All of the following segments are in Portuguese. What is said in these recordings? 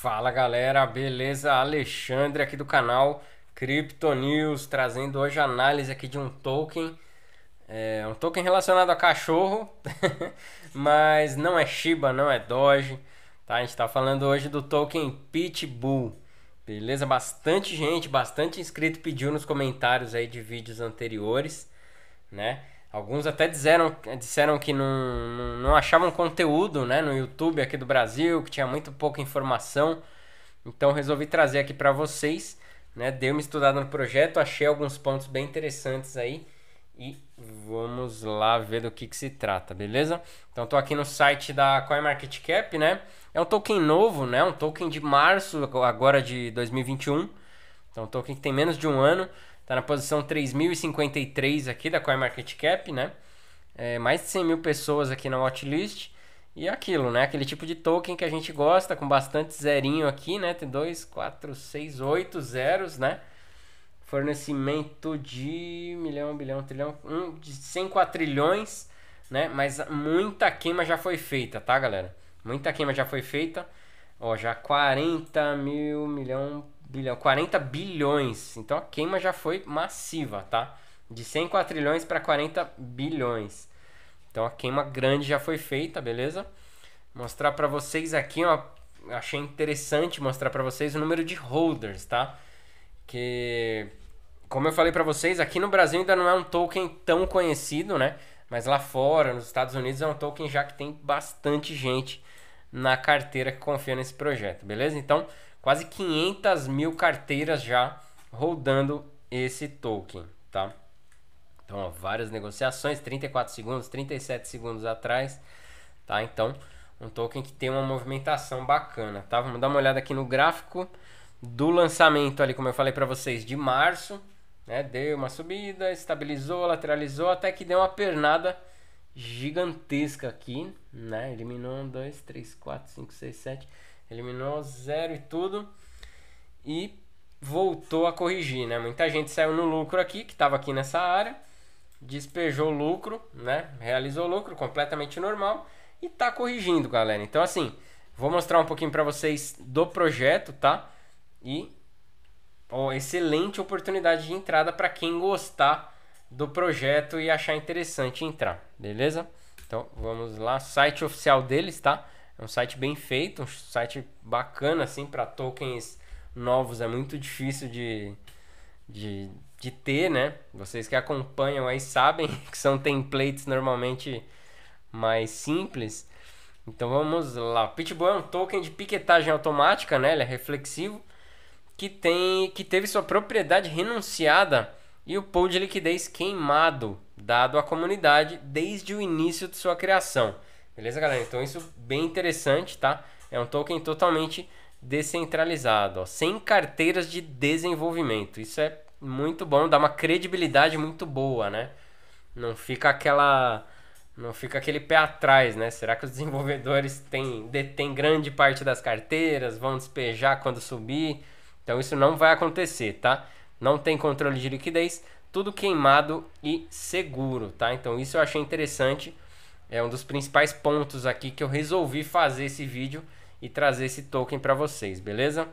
Fala galera, beleza? Alexandre aqui do canal Crypto News, trazendo hoje a análise aqui de um token, é, um token relacionado a cachorro, mas não é Shiba, não é Doge, tá? A gente está falando hoje do token Pitbull, beleza? Bastante gente, bastante inscrito pediu nos comentários aí de vídeos anteriores, né? Alguns até disseram, disseram que não, não achavam conteúdo né, no YouTube aqui do Brasil, que tinha muito pouca informação. Então resolvi trazer aqui para vocês. Né, dei uma estudada no projeto, achei alguns pontos bem interessantes aí. E vamos lá ver do que, que se trata, beleza? Então estou aqui no site da CoinMarketCap, né? É um token novo, né? Um token de março agora de 2021. Então um token que tem menos de um ano. Está na posição 3.053 aqui da CoinMarketCap, né? É, mais de 100 mil pessoas aqui na watchlist. E é aquilo, né? Aquele tipo de token que a gente gosta, com bastante zerinho aqui, né? Tem 2, 4, 6, 8 zeros, né? Fornecimento de milhão, bilhão, trilhão, um, de 104 trilhões, né? Mas muita queima já foi feita, tá, galera? Muita queima já foi feita. Ó, já 40 mil, milhão, bilhão, 40 bilhões. Então a queima já foi massiva, tá? De 104 trilhões para 40 bilhões. Então a queima grande já foi feita, beleza? Mostrar para vocês aqui, ó, achei interessante mostrar para vocês o número de holders, tá? Que como eu falei para vocês, aqui no Brasil ainda não é um token tão conhecido, né? Mas lá fora, nos Estados Unidos, é um token já que tem bastante gente na carteira que confia nesse projeto, beleza? Então, quase 500 mil carteiras já rodando esse token, tá? Então, ó, várias negociações, 34 segundos, 37 segundos atrás, tá? Então, um token que tem uma movimentação bacana, tá? Vamos dar uma olhada aqui no gráfico do lançamento ali, como eu falei para vocês, de março, né? Deu uma subida, estabilizou, lateralizou, até que deu uma pernada gigantesca aqui, né? Eliminou um, dois, três, quatro, cinco, seis, sete Eliminou zero e tudo. E voltou a corrigir, né? Muita gente saiu no lucro aqui, que estava aqui nessa área, despejou lucro, né? Realizou lucro completamente normal e tá corrigindo, galera. Então assim, vou mostrar um pouquinho para vocês do projeto, tá? E ó, excelente oportunidade de entrada para quem gostar do projeto e achar interessante entrar, beleza? Então, vamos lá, site oficial deles, tá? É um site bem feito, um site bacana, assim, para tokens novos. É muito difícil de, de, de ter, né? Vocês que acompanham aí sabem que são templates normalmente mais simples. Então vamos lá. Pitbull é um token de piquetagem automática, né? Ele é reflexivo, que tem que teve sua propriedade renunciada e o pool de liquidez queimado, dado à comunidade desde o início de sua criação. Beleza, galera? Então isso bem interessante, tá? É um token totalmente descentralizado, ó, sem carteiras de desenvolvimento. Isso é muito bom, dá uma credibilidade muito boa, né? Não fica aquela não fica aquele pé atrás, né? Será que os desenvolvedores têm detêm grande parte das carteiras, vão despejar quando subir? Então isso não vai acontecer, tá? Não tem controle de liquidez, tudo queimado e seguro, tá? Então isso eu achei interessante é um dos principais pontos aqui que eu resolvi fazer esse vídeo e trazer esse token para vocês, beleza?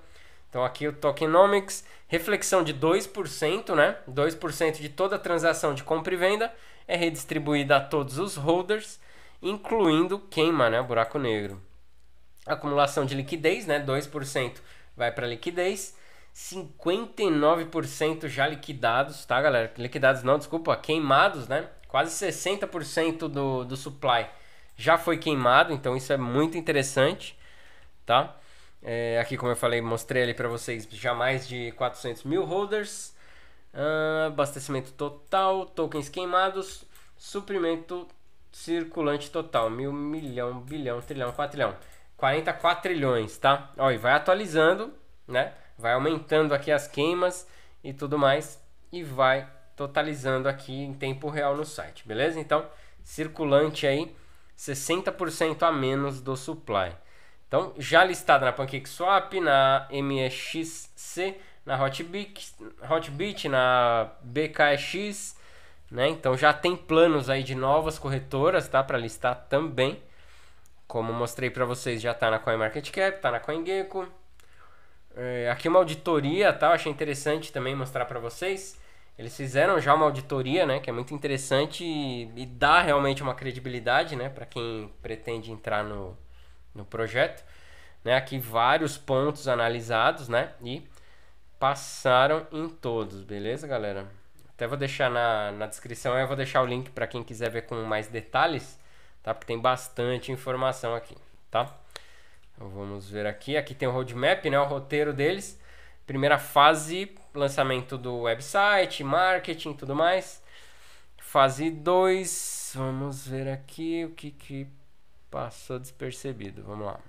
Então aqui o Tokenomics, reflexão de 2%, né? 2% de toda transação de compra e venda é redistribuída a todos os holders, incluindo queima, né? O buraco negro. Acumulação de liquidez, né? 2% vai para liquidez. 59% já liquidados, tá, galera? Liquidados não, desculpa, queimados, né? quase 60% do, do supply já foi queimado, então isso é muito interessante, tá? É, aqui, como eu falei, mostrei ali para vocês já mais de 400 mil holders, uh, abastecimento total, tokens queimados, suprimento circulante total, mil, milhão, bilhão, trilhão, quatrilhão, 44 trilhões, tá? Ó, e vai atualizando, né? Vai aumentando aqui as queimas e tudo mais e vai totalizando aqui em tempo real no site, beleza? Então, circulante aí 60% a menos do supply. Então, já listado na PancakeSwap, na MEXC, na Hotbit, Hotbit na BKX, né? Então já tem planos aí de novas corretoras, tá, para listar também. Como mostrei para vocês, já está na CoinMarketCap, está na CoinGecko. É, aqui uma auditoria, tá? Eu achei interessante também mostrar para vocês. Eles fizeram já uma auditoria, né, que é muito interessante e, e dá realmente uma credibilidade, né, para quem pretende entrar no, no projeto. Né, aqui vários pontos analisados, né, e passaram em todos, beleza, galera? Até vou deixar na, na descrição, eu vou deixar o link para quem quiser ver com mais detalhes, tá? Porque tem bastante informação aqui, tá? Então, vamos ver aqui, aqui tem o roadmap, né, o roteiro deles. Primeira fase, lançamento do website, marketing tudo mais. Fase 2, vamos ver aqui o que, que passou despercebido. Vamos lá.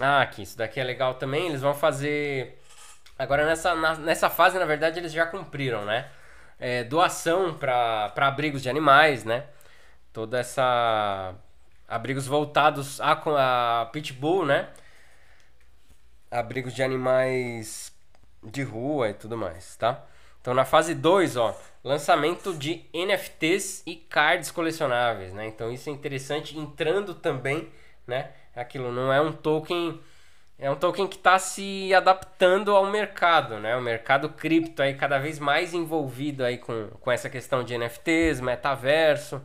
Ah, aqui, isso daqui é legal também. Eles vão fazer. Agora nessa, na, nessa fase, na verdade, eles já cumpriram, né? É, doação para abrigos de animais, né? Toda essa. Abrigos voltados a, a Pitbull, né? Abrigos de animais de rua e tudo mais, tá? Então na fase 2, ó, lançamento de NFTs e cards colecionáveis, né? Então isso é interessante entrando também, né? Aquilo não é um token é um token que está se adaptando ao mercado, né? O mercado cripto aí cada vez mais envolvido aí com, com essa questão de NFTs, metaverso,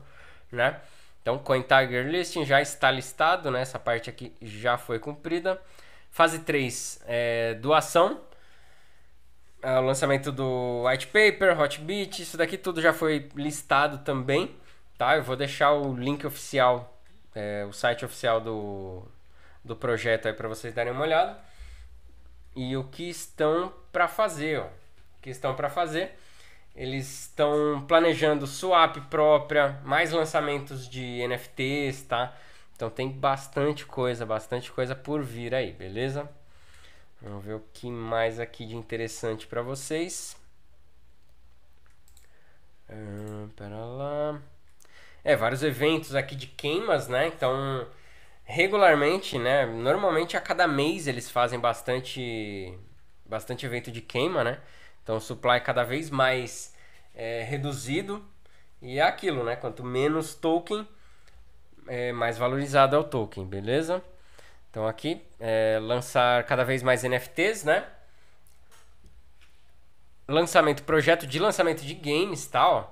né? Então, CoinTiger Listing já está listado, né? Essa parte aqui já foi cumprida. Fase 3, é, doação. É, o lançamento do White Paper, Hot Beat, isso daqui tudo já foi listado também, tá? Eu vou deixar o link oficial, é, o site oficial do, do projeto aí para vocês darem uma olhada. E o que estão para fazer, ó. O que estão para fazer? Eles estão planejando swap própria, mais lançamentos de NFTs, tá? Então tem bastante coisa, bastante coisa por vir aí, beleza? Vamos ver o que mais aqui de interessante para vocês. Hum, pera lá. É, vários eventos aqui de queimas, né? Então, regularmente, né? Normalmente a cada mês eles fazem bastante, bastante evento de queima, né? Então o supply é cada vez mais é, reduzido. E é aquilo, né? Quanto menos token, é, mais valorizado é o token, beleza? Então aqui, é, lançar cada vez mais NFTs, né? Lançamento, projeto de lançamento de games, tá? Ó.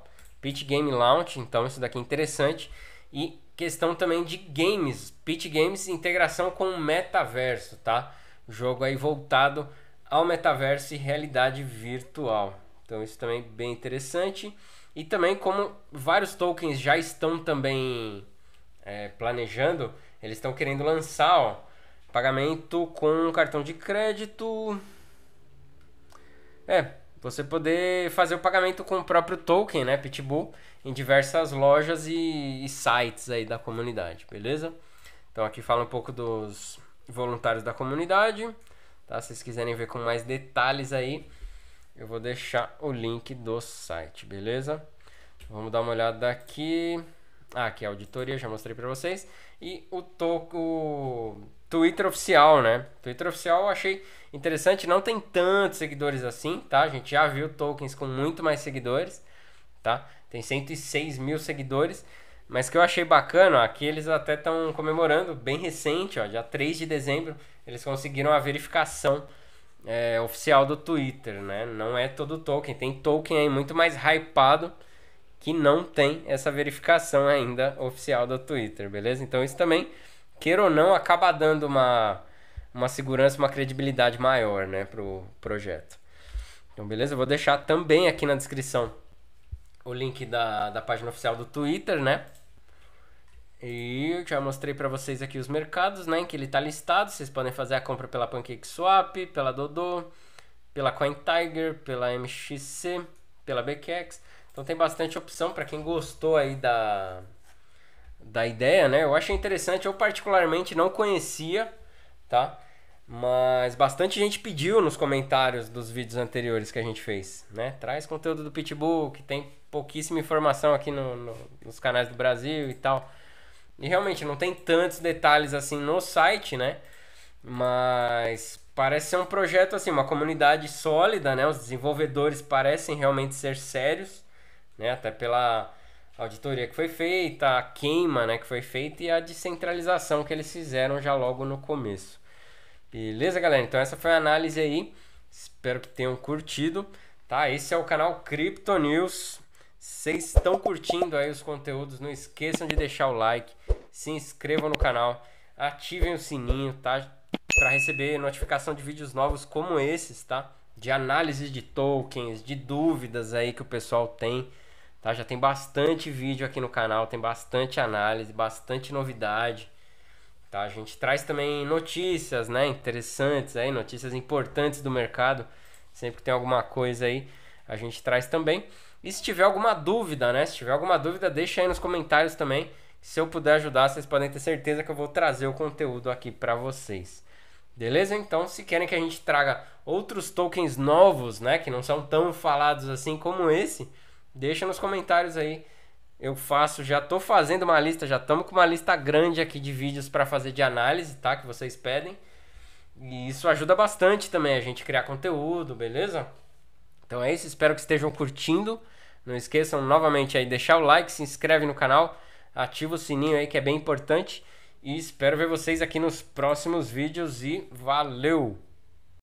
Pitch Game Launch, então isso daqui é interessante. E questão também de games, Pitch Games integração com o metaverso, tá? Jogo aí voltado ao metaverso e realidade virtual. Então isso também é bem interessante. E também como vários tokens já estão também é, planejando eles estão querendo lançar, ó, pagamento com cartão de crédito. É, você poder fazer o pagamento com o próprio token, né, Pitbull, em diversas lojas e, e sites aí da comunidade, beleza? Então aqui fala um pouco dos voluntários da comunidade, tá? Se vocês quiserem ver com mais detalhes aí, eu vou deixar o link do site, beleza? Vamos dar uma olhada aqui. Ah, aqui é a auditoria, já mostrei para vocês. E o, to, o Twitter oficial, né? Twitter oficial eu achei interessante, não tem tantos seguidores assim, tá? A gente já viu tokens com muito mais seguidores, tá? Tem 106 mil seguidores, mas que eu achei bacana, ó, aqui eles até estão comemorando, bem recente, ó, dia 3 de dezembro, eles conseguiram a verificação é, oficial do Twitter, né? Não é todo token, tem token aí muito mais hypado, que não tem essa verificação ainda oficial do Twitter, beleza? Então isso também, queira ou não, acaba dando uma, uma segurança, uma credibilidade maior, né, pro projeto. Então, beleza? Eu vou deixar também aqui na descrição o link da, da página oficial do Twitter, né? E já mostrei para vocês aqui os mercados, né, em que ele está listado. Vocês podem fazer a compra pela PancakeSwap, pela Dodô, pela CoinTiger, pela MXC, pela BKX. Então tem bastante opção para quem gostou aí da, da ideia, né? Eu achei interessante, eu particularmente não conhecia, tá? Mas bastante gente pediu nos comentários dos vídeos anteriores que a gente fez, né? Traz conteúdo do Pitbull, que tem pouquíssima informação aqui no, no, nos canais do Brasil e tal. E realmente não tem tantos detalhes assim no site, né? Mas parece ser um projeto assim, uma comunidade sólida, né? Os desenvolvedores parecem realmente ser sérios né? Até pela auditoria que foi feita, a queima, né, que foi feita e a descentralização que eles fizeram já logo no começo. Beleza, galera? Então essa foi a análise aí. Espero que tenham curtido, tá? Esse é o canal Crypto News. Vocês estão curtindo aí os conteúdos, não esqueçam de deixar o like, se inscrevam no canal, ativem o sininho, tá? Para receber notificação de vídeos novos como esses, tá? De análise de tokens, de dúvidas aí que o pessoal tem. Tá? Já tem bastante vídeo aqui no canal, tem bastante análise, bastante novidade. Tá? A gente traz também notícias né, interessantes, aí, notícias importantes do mercado. Sempre que tem alguma coisa aí, a gente traz também. E se tiver alguma dúvida, né? Se tiver alguma dúvida, deixa aí nos comentários também. Se eu puder ajudar, vocês podem ter certeza que eu vou trazer o conteúdo aqui para vocês. Beleza? Então, se querem que a gente traga outros tokens novos, né, que não são tão falados assim como esse, Deixa nos comentários aí. Eu faço, já tô fazendo uma lista, já estamos com uma lista grande aqui de vídeos para fazer de análise, tá? Que vocês pedem. E isso ajuda bastante também a gente criar conteúdo, beleza? Então é isso, espero que estejam curtindo. Não esqueçam novamente aí deixar o like, se inscreve no canal, ativa o sininho aí que é bem importante. E espero ver vocês aqui nos próximos vídeos e valeu!